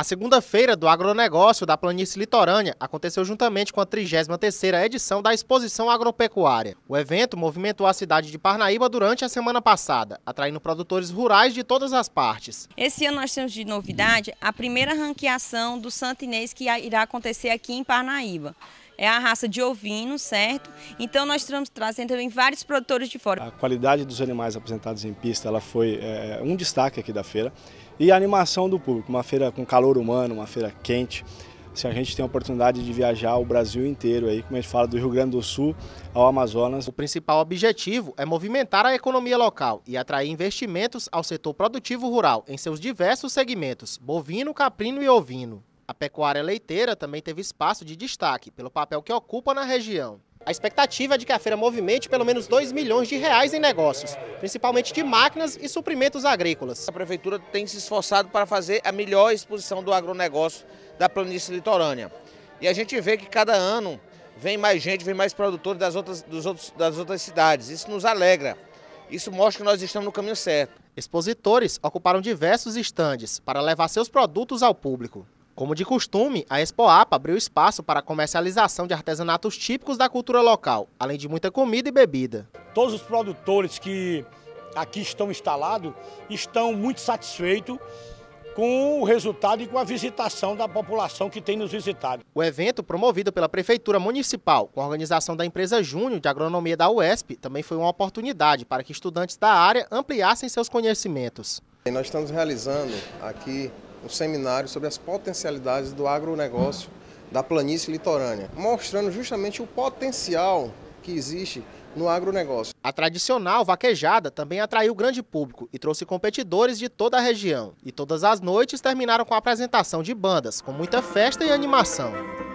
A segunda-feira do agronegócio da Planície Litorânea aconteceu juntamente com a 33ª edição da Exposição Agropecuária. O evento movimentou a cidade de Parnaíba durante a semana passada, atraindo produtores rurais de todas as partes. Esse ano nós temos de novidade a primeira ranqueação do Inês que irá acontecer aqui em Parnaíba é a raça de ovino, certo? Então nós estamos trazendo também vários produtores de fora. A qualidade dos animais apresentados em pista ela foi é, um destaque aqui da feira e a animação do público, uma feira com calor humano, uma feira quente. Se assim, a gente tem a oportunidade de viajar o Brasil inteiro aí, como a gente fala do Rio Grande do Sul ao Amazonas. O principal objetivo é movimentar a economia local e atrair investimentos ao setor produtivo rural em seus diversos segmentos, bovino, caprino e ovino. A pecuária leiteira também teve espaço de destaque pelo papel que ocupa na região. A expectativa é de que a feira movimente pelo menos 2 milhões de reais em negócios, principalmente de máquinas e suprimentos agrícolas. A prefeitura tem se esforçado para fazer a melhor exposição do agronegócio da planície litorânea. E a gente vê que cada ano vem mais gente, vem mais produtores das outras, outros, das outras cidades. Isso nos alegra. Isso mostra que nós estamos no caminho certo. Expositores ocuparam diversos estandes para levar seus produtos ao público. Como de costume, a Expoapa abriu espaço para a comercialização de artesanatos típicos da cultura local, além de muita comida e bebida. Todos os produtores que aqui estão instalados estão muito satisfeitos com o resultado e com a visitação da população que tem nos visitado. O evento, promovido pela Prefeitura Municipal, com a organização da empresa Júnior de Agronomia da UESP, também foi uma oportunidade para que estudantes da área ampliassem seus conhecimentos. Nós estamos realizando aqui um seminário sobre as potencialidades do agronegócio da planície litorânea, mostrando justamente o potencial que existe no agronegócio. A tradicional vaquejada também atraiu grande público e trouxe competidores de toda a região. E todas as noites terminaram com a apresentação de bandas, com muita festa e animação.